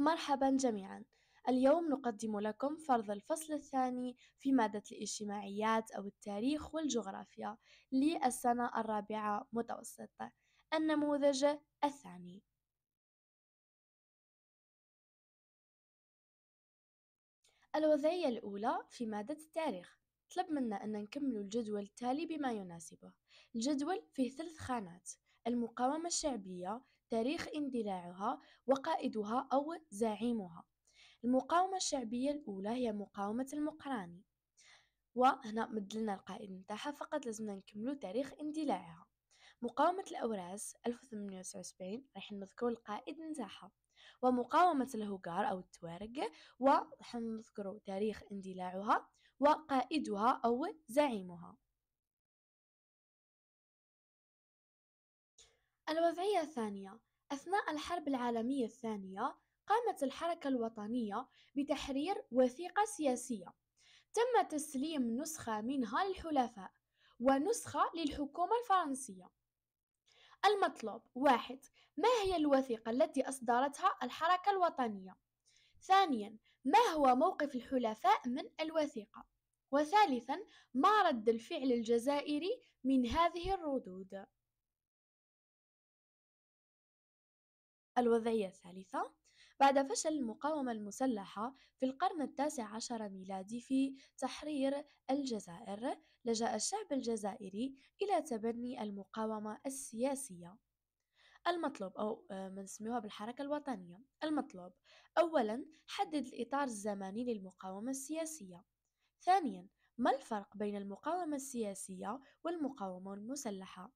مرحبا جميعا اليوم نقدم لكم فرض الفصل الثاني في مادة الاجتماعيات أو التاريخ والجغرافيا للسنة الرابعة متوسطة النموذج الثاني الوضعية الأولى في مادة التاريخ طلب منا أن نكمل الجدول التالي بما يناسبه الجدول فيه ثلاث خانات المقاومة الشعبية تاريخ اندلاعها وقائدها أو زعيمها المقاومة الشعبية الأولى هي مقاومة المقراني وهنا مدلنا القائد نتاعها فقط لازمنا نكملو تاريخ اندلاعها مقاومة الأوراس 1879 راح نذكر القائد نتاعها ومقاومة الهوغار أو التوارق وراح نذكر تاريخ اندلاعها وقائدها أو زعيمها الوضعية الثانية أثناء الحرب العالمية الثانية قامت الحركة الوطنية بتحرير وثيقة سياسية تم تسليم نسخة منها للحلفاء ونسخة للحكومة الفرنسية المطلوب واحد ما هي الوثيقة التي أصدرتها الحركة الوطنية؟ ثانيا ما هو موقف الحلفاء من الوثيقة؟ وثالثا ما رد الفعل الجزائري من هذه الردود؟ الوضعية الثالثة بعد فشل المقاومة المسلحة في القرن التاسع عشر ميلادي في تحرير الجزائر لجأ الشعب الجزائري إلى تبني المقاومة السياسية المطلوب أو آه، ما نسميها بالحركة الوطنية المطلوب أولا حدد الإطار الزمني للمقاومة السياسية ثانيا ما الفرق بين المقاومة السياسية والمقاومة المسلحة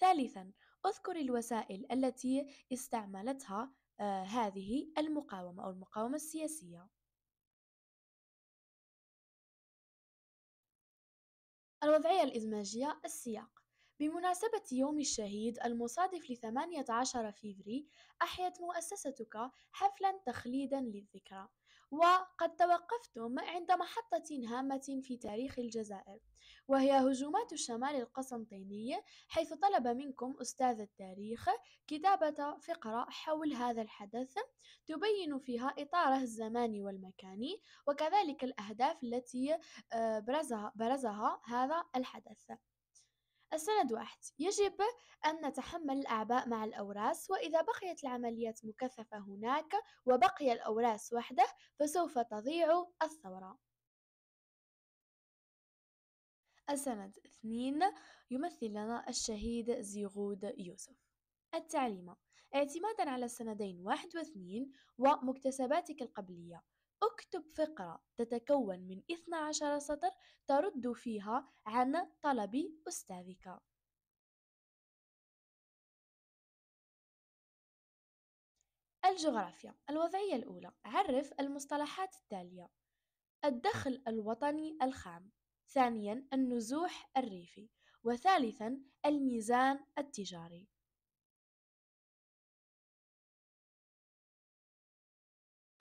ثالثا اذكر الوسائل التي استعملتها آه، هذه المقاومة أو المقاومة السياسية الوضعية الإدماجية السياق بمناسبة يوم الشهيد المصادف ل 18 فيفري أحيت مؤسستك حفلا تخليدا للذكرى وقد توقفتم عند محطة هامة في تاريخ الجزائر وهي هجومات الشمال القسنطيني حيث طلب منكم أستاذ التاريخ كتابة فقرة حول هذا الحدث تبين فيها إطاره الزماني والمكاني وكذلك الأهداف التي آه، برزها, برزها هذا الحدث السند واحد يجب أن نتحمل الأعباء مع الأوراس وإذا بقيت العمليات مكثفة هناك وبقي الأوراس وحده فسوف تضيع الثورة السند اثنين يمثل لنا الشهيد زيغود يوسف التعليمة اعتمادا على السندين واحد واثنين ومكتسباتك القبلية اكتب فقرة تتكون من 12 سطر ترد فيها عن طلب أستاذك الجغرافيا الوضعية الأولى عرف المصطلحات التالية الدخل الوطني الخام ثانيا النزوح الريفي وثالثا الميزان التجاري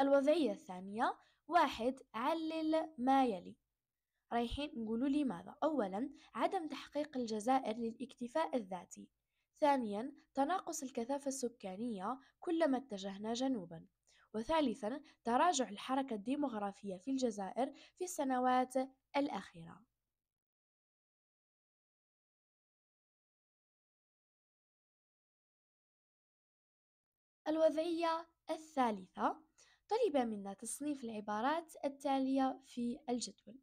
الوضعية الثانية واحد علل ما يلي رايحين نقولوا لماذا أولا عدم تحقيق الجزائر للاكتفاء الذاتي ثانيا تناقص الكثافة السكانية كلما اتجهنا جنوبا وثالثا تراجع الحركة الديمغرافية في الجزائر في السنوات الأخيرة الوضعية الثالثة طلب منا تصنيف العبارات التالية في الجدول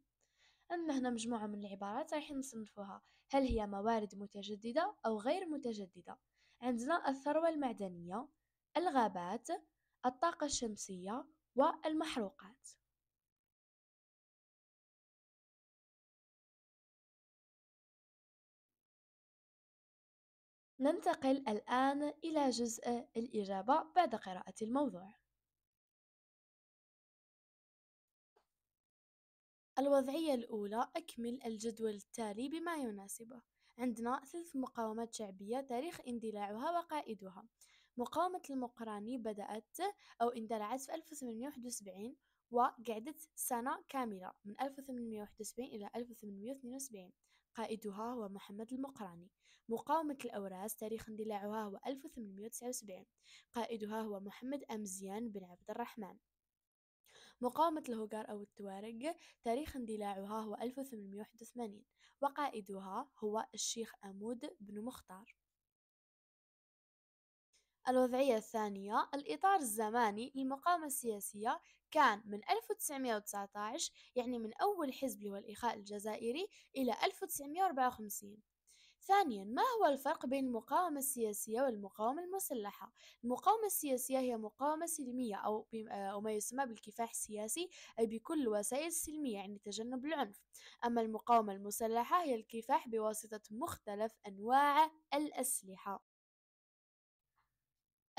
أما هنا مجموعة من العبارات راح نصنفوها هل هي موارد متجددة أو غير متجددة عندنا الثروة المعدنية الغابات الطاقة الشمسية والمحروقات ننتقل الآن إلى جزء الإجابة بعد قراءة الموضوع الوضعية الأولى أكمل الجدول التالي بما يناسبه عندنا ثلاث مقاومات شعبية تاريخ اندلاعها وقائدها مقاومة المقراني بدأت أو اندلعت في 1871 وقعدت سنة كاملة من 1871 إلى 1872 قائدها هو محمد المقراني مقاومة الأوراس تاريخ اندلاعها هو 1879 قائدها هو محمد أمزيان بن عبد الرحمن مقاومة الهوغار أو التوارق تاريخ اندلاعها هو 1881 وقائدها هو الشيخ أمود بن مختار الوضعية الثانية الإطار الزماني للمقاومة السياسية كان من 1919 يعني من أول حزب هو الإخاء الجزائري إلى 1954 ثانيا ما هو الفرق بين المقاومة السياسية والمقاومة المسلحة؟ المقاومة السياسية هي مقاومة سلمية أو, أو آه، ما يسمى بالكفاح السياسي أي بكل الوسائل السلمية يعني تجنب العنف أما المقاومة المسلحة هي الكفاح بواسطة مختلف أنواع الأسلحة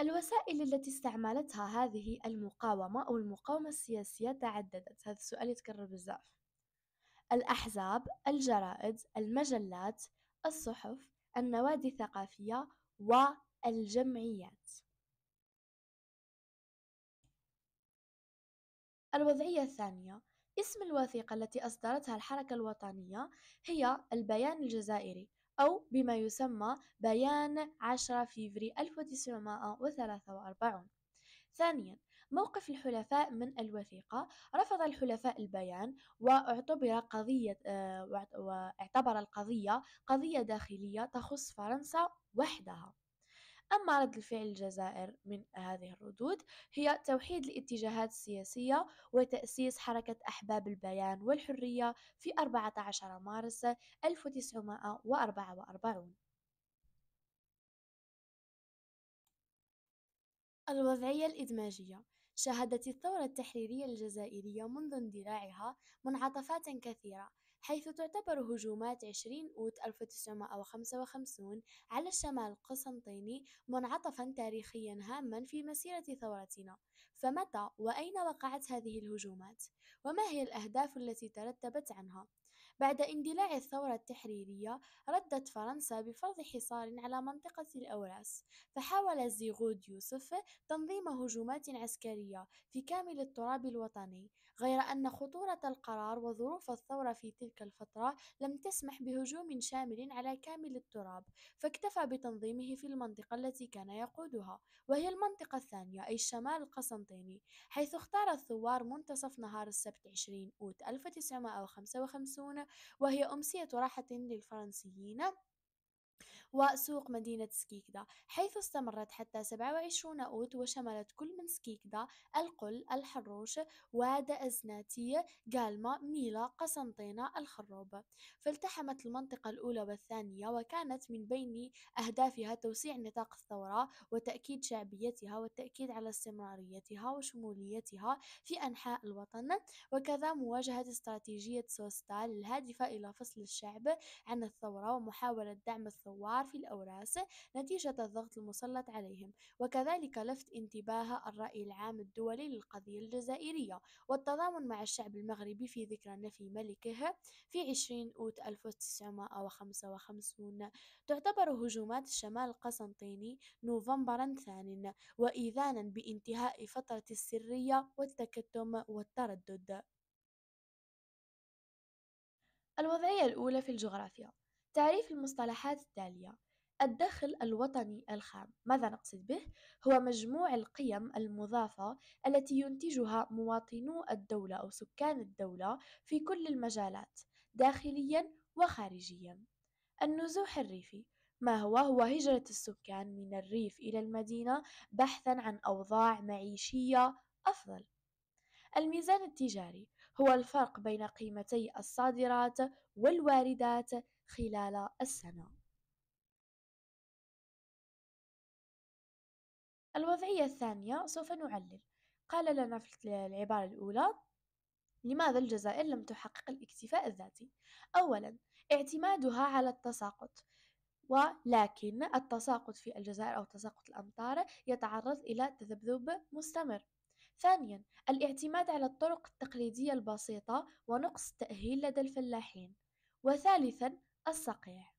الوسائل التي استعملتها هذه المقاومة أو المقاومة السياسية تعددت هذا السؤال يتكرر بزاف الأحزاب الجرائد المجلات الصحف النوادي الثقافية والجمعيات الوضعية الثانية اسم الوثيقة التي أصدرتها الحركة الوطنية هي البيان الجزائري أو بما يسمى بيان 10 فيفري 1943 ثانيا موقف الحلفاء من الوثيقة رفض الحلفاء البيان واعتبر قضية آه، واعتبر القضية قضية داخلية تخص فرنسا وحدها أما رد الفعل الجزائر من هذه الردود هي توحيد الاتجاهات السياسية وتأسيس حركة أحباب البيان والحرية في 14 مارس 1944 الوضعية الإدماجية شهدت الثورة التحريرية الجزائرية منذ اندلاعها منعطفات كثيرة حيث تعتبر هجومات 20 أوت 1955 على الشمال القسنطيني منعطفا تاريخيا هاما في مسيرة ثورتنا فمتى وأين وقعت هذه الهجومات؟ وما هي الأهداف التي ترتبت عنها؟ بعد اندلاع الثورة التحريرية ردت فرنسا بفرض حصار على منطقة الأوراس فحاول زيغود يوسف تنظيم هجومات عسكرية في كامل التراب الوطني غير أن خطورة القرار وظروف الثورة في تلك الفترة لم تسمح بهجوم شامل على كامل التراب فاكتفى بتنظيمه في المنطقة التي كان يقودها وهي المنطقة الثانية أي الشمال القسنطيني حيث اختار الثوار منتصف نهار السبت 20 أوت 1955 وهي أمسية راحة للفرنسيين وسوق مدينة سكيكدا حيث استمرت حتى 27 أوت وشملت كل من سكيكدا القل الحروش أزناتية قالما ميلا قسنطينة الخروب فالتحمت المنطقة الأولى والثانية وكانت من بين أهدافها توسيع نطاق الثورة وتأكيد شعبيتها والتأكيد على استمراريتها وشموليتها في أنحاء الوطن وكذا مواجهة استراتيجية سوستال الهادفة إلى فصل الشعب عن الثورة ومحاولة دعم الثوار في الأوراس نتيجة الضغط المسلط عليهم وكذلك لفت انتباه الرأي العام الدولي للقضية الجزائرية والتضامن مع الشعب المغربي في ذكرى نفي ملكه في 20 أوت 1955 تعتبر هجومات الشمال القسنطيني نوفمبرا ثانيا وإذانا بانتهاء فترة السرية والتكتم والتردد الوضعية الأولى في الجغرافيا تعريف المصطلحات التالية الدخل الوطني الخام ماذا نقصد به هو مجموع القيم المضافه التي ينتجها مواطنو الدوله او سكان الدوله في كل المجالات داخليا وخارجيا النزوح الريفي ما هو هو هجره السكان من الريف الى المدينه بحثا عن اوضاع معيشيه افضل الميزان التجاري هو الفرق بين قيمتي الصادرات والواردات خلال السنة الوضعية الثانية سوف نعلل قال لنا في العبارة الأولى لماذا الجزائر لم تحقق الاكتفاء الذاتي؟ أولا اعتمادها على التساقط ولكن التساقط في الجزائر أو تساقط الأمطار يتعرض إلى تذبذب مستمر ثانيا الاعتماد على الطرق التقليدية البسيطة ونقص التأهيل لدى الفلاحين وثالثا الصقيع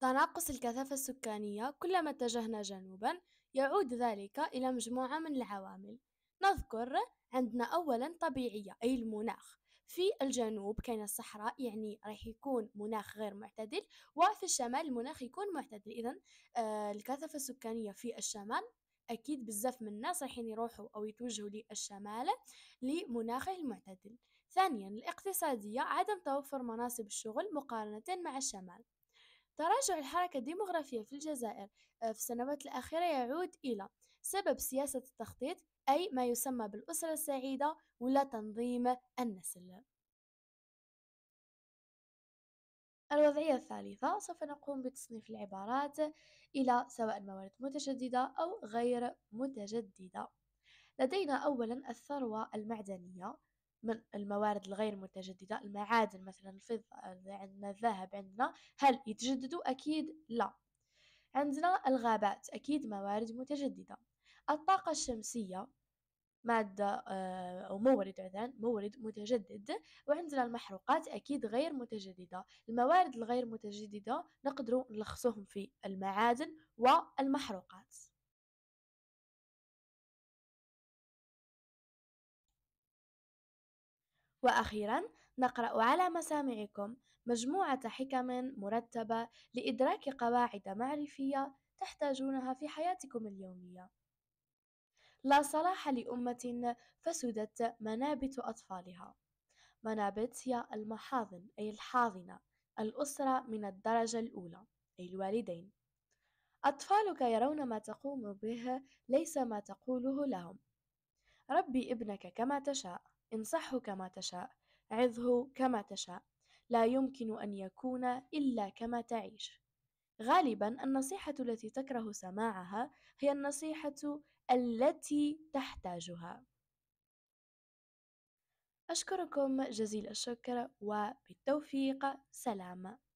تناقص الكثافة السكانية كلما اتجهنا جنوبا يعود ذلك إلى مجموعة من العوامل نذكر عندنا أولا طبيعية أي المناخ في الجنوب كاين الصحراء يعني راح يكون مناخ غير معتدل وفي الشمال المناخ يكون معتدل إذا آه، الكثافة السكانية في الشمال أكيد بزاف من الناس رايحين يروحوا أو يتوجهوا للشمال لمناخه المعتدل ثانيا الاقتصادية عدم توفر مناصب الشغل مقارنة مع الشمال تراجع الحركة الديمغرافية في الجزائر آه، في السنوات الأخيرة يعود إلى سبب سياسة التخطيط أي ما يسمى بالأسرة السعيدة ولا تنظيم النسل الوضعية الثالثة سوف نقوم بتصنيف العبارات إلى سواء موارد متجددة أو غير متجددة لدينا أولا الثروة المعدنية من الموارد الغير متجددة المعادن مثلا الفضة عندنا الذهب عندنا هل يتجددوا أكيد لا عندنا الغابات أكيد موارد متجددة الطاقة الشمسية مادة آه، أو مورد عذان مورد متجدد وعندنا المحروقات أكيد غير متجددة الموارد الغير متجددة نقدر نلخصوهم في المعادن والمحروقات وأخيرا نقرأ على مسامعكم مجموعة حكم مرتبة لإدراك قواعد معرفية تحتاجونها في حياتكم اليومية لا صلاح لأمة فسدت منابت أطفالها منابت هي المحاضن أي الحاضنة الأسرة من الدرجة الأولى أي الوالدين أطفالك يرون ما تقوم به ليس ما تقوله لهم ربي ابنك كما تشاء انصحه كما تشاء عظه كما تشاء لا يمكن أن يكون إلا كما تعيش غالبا النصيحة التي تكره سماعها هي النصيحة التي تحتاجها أشكركم جزيل الشكر وبالتوفيق سلام